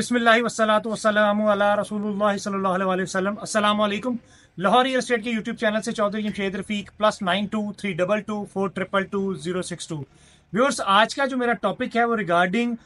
बिस्मिल्लाम रसूल सल्लल्लाहु Lahore real estate के यूट्यूब चैनल से चौधरी शेद Rafiq plus nine two three double two four triple two zero six two viewers आज का जो मेरा टॉपिक है वो regarding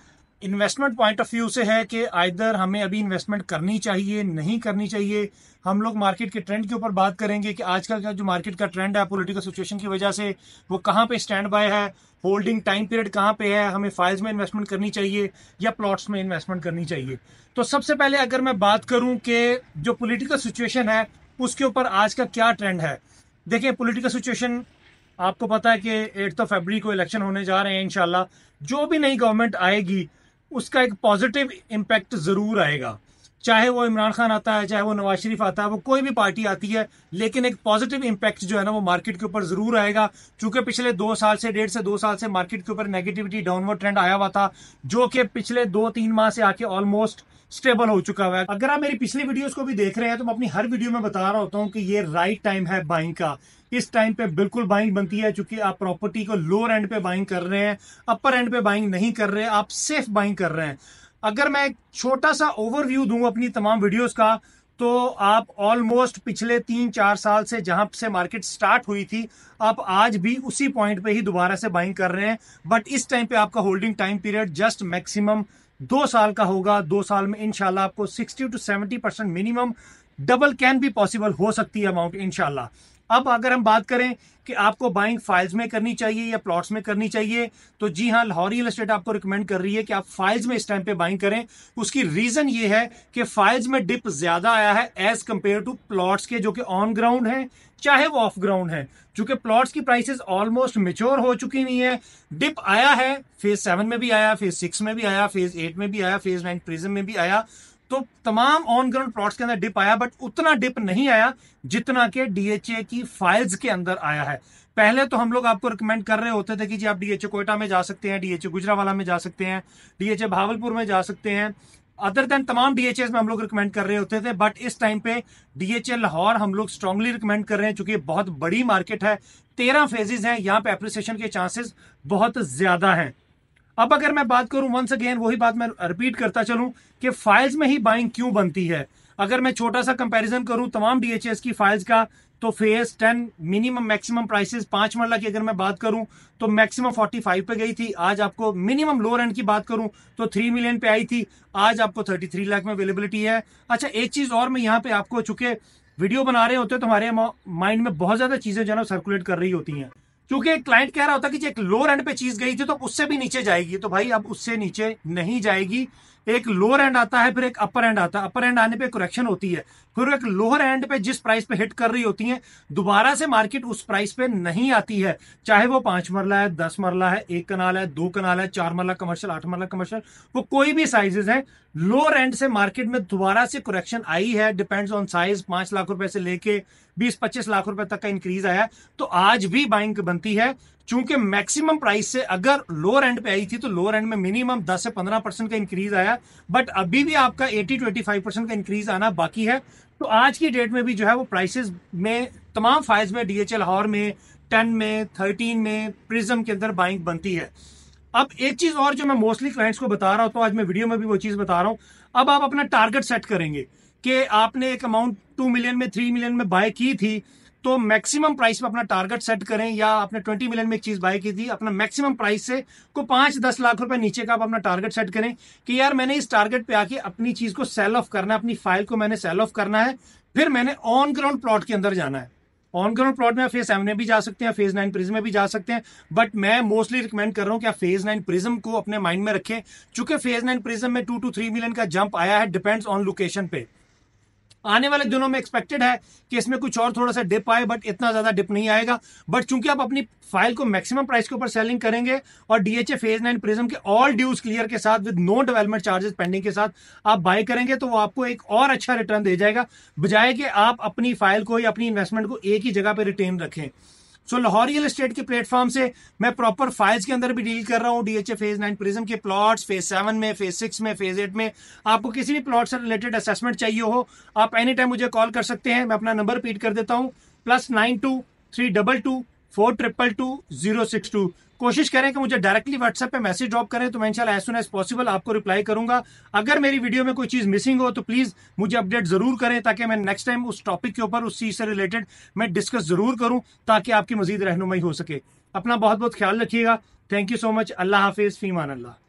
investment point of view से है कि आइदर हमें अभी इन्वेस्टमेंट करनी चाहिए नहीं करनी चाहिए हम लोग मार्केट के ट्रेंड के ऊपर बात करेंगे कि आजकल का जो मार्केट का ट्रेंड है पॉलिटिकल सिचुएशन की वजह से वो कहाँ पे स्टैंड बाय है होल्डिंग टाइम पीरियड कहाँ पे है हमें फाइल्स में इन्वेस्टमेंट करनी चाहिए या प्लॉट्स में इन्वेस्टमेंट करनी चाहिए तो सबसे पहले अगर मैं बात करूं कि जो पॉलिटिकल सिचुएशन है उसके ऊपर आज का क्या ट्रेंड है देखिए पॉलिटिकल सिचुएशन आपको पता है कि एट्थ ऑफ फेबरी को इलेक्शन होने जा रहे हैं इन जो भी नई गवर्नमेंट आएगी उसका एक पॉजिटिव इम्पैक्ट ज़रूर आएगा चाहे वो इमरान खान आता है चाहे वो नवाज शरीफ आता है वो कोई भी पार्टी आती है लेकिन एक पॉजिटिव इम्पैक्ट जो है ना वो मार्केट के ऊपर जरूर आएगा चूंकि पिछले दो साल से डेढ़ से दो साल से मार्केट के ऊपर नेगेटिविटी डाउनवर्ड ट्रेंड आया हुआ था जो कि पिछले दो तीन माह से आके ऑलमोस्ट स्टेबल हो चुका हुआ है अगर आप मेरी पिछली वीडियो को भी देख रहे हैं तो मैं अपनी हर वीडियो में बता रहा होता हूँ कि ये राइट टाइम है बाइंग का इस टाइम पे बिल्कुल बाइंग बनती है चूंकि आप प्रॉपर्टी को लोअर एंड पे बाइंग कर रहे हैं अपर एंड पे बाइंग नहीं कर रहे आप सेफ बाइंग कर रहे हैं अगर मैं एक छोटा सा ओवरव्यू दूं अपनी तमाम वीडियोस का तो आप ऑलमोस्ट पिछले तीन चार साल से जहां से मार्केट स्टार्ट हुई थी आप आज भी उसी पॉइंट पे ही दोबारा से बाइंग कर रहे हैं बट इस टाइम पे आपका holding time period just maximum दो साल का होगा दो साल में इनशाला आपको sixty two seventy percent minimum double can भी पॉसिबल हो सकती है अमाउंट इनशाला अब अगर हम बात करें कि आपको बाइंग फाइल्स में करनी चाहिए या प्लॉट्स में करनी चाहिए तो जी हाँ लाहौर रियल आपको रिकमेंड कर रही है कि आप फाइल्स में इस टाइम पे बाइंग करें उसकी रीज़न ये है कि फाइल्स में डिप ज़्यादा आया है एज कम्पेयर टू प्लॉट्स के जो कि ऑन ग्राउंड हैं चाहे वो ऑफ ग्राउंड है चूंकि प्लॉट्स की प्राइसेस ऑलमोस्ट मेच्योर हो चुकी हुई है डिप आया है फेज सेवन में भी आया फेज सिक्स में भी आया फेज एट में भी आया फेज नाइन प्रिजम में भी आया तो तमाम ऑन ग्राउंड प्लॉट्स के अंदर डिप आया बट उतना डिप नहीं आया जितना के डीएचए की फाइल्स के अंदर आया है पहले तो हम लोग आपको रिकमेंड कर रहे होते थे कि जी आप डीएचए कोयटा में जा सकते हैं डीएचए गुजरावाला में जा सकते हैं डीएचए भावलपुर में जा सकते हैं अदर देन तमाम डीएचएस में हम लोग रिकमेंड कर रहे होते थे बट इस टाइम पे डीएचए लाहौर हम लोग स्ट्रांगली रिकमेंड कर रहे हैं चूंकि बहुत बड़ी मार्केट है तेरह फेजेस हैं यहाँ पे एप्रिसिएशन के चांसेस बहुत ज्यादा हैं अब अगर मैं बात करूं वंस अगेन वही बात मैं रिपीट करता चलूं कि फाइल्स में ही बाइंग क्यों बनती है अगर मैं छोटा सा कंपैरिजन करूं तमाम डीएचएस की फाइल्स का तो phase ten minimum maximum prices पांच मरला की अगर मैं बात करूं तो मैक्सिमम फोर्टी फाइव पे गई थी आज आपको मिनिमम लोअर एंड की बात करूं तो थ्री मिलियन पे आई थी आज आपको थर्टी थ्री लाख में अवेलेबिलिटी है अच्छा एक चीज़ और मैं यहाँ पे आपको चुके वीडियो बना रहे होते हैं तो हमारे माइंड में बहुत ज़्यादा चीज़ें जो है ना सर्कुलेट कर रही होती हैं क्योंकि क्लाइंट कह रहा होता कि एक लोअर एंड पे चीज गई थी तो उससे भी नीचे जाएगी तो भाई अब उससे नीचे नहीं जाएगी एक लोअर एंड आता है फिर एक अपर एंड आता है अपर एंड आने पे करेक्शन होती है फिर एक लोअर एंड पे जिस प्राइस पे हिट कर रही होती है दोबारा से मार्केट उस प्राइस पे नहीं आती है चाहे वो पांच मरला है दस मरला है एक कनाल है दो कनाल है चार मरला कमर्शियल आठ मरला कमर्शियल वो कोई भी साइजेस है लोअर एंड से मार्केट में दोबारा से करेक्शन आई है डिपेंड्स ऑन साइज पांच लाख रुपए से लेके बीस पच्चीस लाख रुपए तक का इंक्रीज आया तो आज भी बाइंग बनती है क्योंकि मैक्सिमम प्राइस से अगर लोअर एंड पे आई थी तो लोअर एंड में मिनिमम 10 से 15 परसेंट का इंक्रीज आया बट अभी भी आपका 80 टू परसेंट का इंक्रीज आना बाकी है तो आज की डेट में भी जो है वो प्राइसेस में तमाम फाइल्स में डीएचएल हॉर में टेन में थर्टीन में प्रिज्म के अंदर बाइंग बनती है अब एक चीज और जो मैं मोस्टली क्लाइंट्स को बता रहा हूं तो आज मैं वीडियो में भी वो चीज बता रहा हूं अब आप अपना टारगेट सेट करेंगे कि आपने एक अमाउंट टू मिलियन में थ्री मिलियन में बाय की थी तो मैक्सिमम प्राइस पे अपना टारगेट सेट करें या आपने 20 मिलियन में एक चीज बाय की थी अपना मैक्सिमम प्राइस से को पांच दस लाख रुपए नीचे का आप अपना टारगेट सेट करें कि यार मैंने इस टारगेट पे आके अपनी चीज को सेल ऑफ करना है अपनी फाइल को मैंने सेल ऑफ करना है फिर मैंने ऑन ग्राउंड प्लॉट के अंदर जाना है ऑन ग्राउंड प्लॉट में फेज सेवन में भी जा सकते हैं फेज नाइन प्रिज्म में भी जा सकते हैं बट मैं मोस्टली रिकमेंड कर रहा हूँ कि आप फेज नाइन प्रिज्म को अपने माइंड में रखें चूंकि फेज नाइन प्रिज्म में टू टू थ्री मिलियन का जंप आया है डिपेंड्स ऑन लोकेशन पे आने वाले दिनों में एक्सपेक्टेड है कि इसमें कुछ और थोड़ा सा डिप आए बट इतना ज़्यादा डिप नहीं आएगा बट चूंकि आप अपनी फाइल को मैक्सिमम प्राइस के ऊपर सेलिंग करेंगे और डीएचए फेज नाइन प्रिज्म के ऑल ड्यूज क्लियर के साथ with no development charges pending के साथ आप बाय करेंगे तो वो आपको एक और अच्छा रिटर्न दे जाएगा बजाय कि आप अपनी फाइल को या अपनी इन्वेस्टमेंट को एक ही जगह पर रिटेन रखें सो लाहौर रियल स्टेट के प्लेटफॉर्म से मैं प्रॉपर फाइल्स के अंदर भी डील कर रहा हूँ डीएचए फेज नाइन प्रिज्म के प्लॉट्स फेज सेवन में फेज सिक्स में फेज एट में आपको किसी भी प्लॉट से रिलेटेड असेसमेंट चाहिए हो आप एनी टाइम मुझे कॉल कर सकते हैं मैं अपना नंबर रिपीट कर देता हूँ plus nine two three double two four triple two zero six two कोशिश करें कि मुझे डायरेक्टली व्हाट्सएप पे मैसेज ड्रॉप करें तो मैं इंशाल्लाह एज सुन एज पॉसिबल आपको रिप्लाई करूंगा अगर मेरी वीडियो में कोई चीज़ मिसिंग हो तो प्लीज़ मुझे अपडेट ज़रूर करें ताकि मैं नेक्स्ट टाइम उस टॉपिक के ऊपर उस चीज़ से रिलेटेड मैं डिस्कस ज़रूर करूँ ताकि आपकी मजीद रहनुमाई हो सके अपना बहुत बहुत ख्याल रखिएगा थैंक यू सो मच अल्लाह हाफिज़ फ़ीमान अल्लाह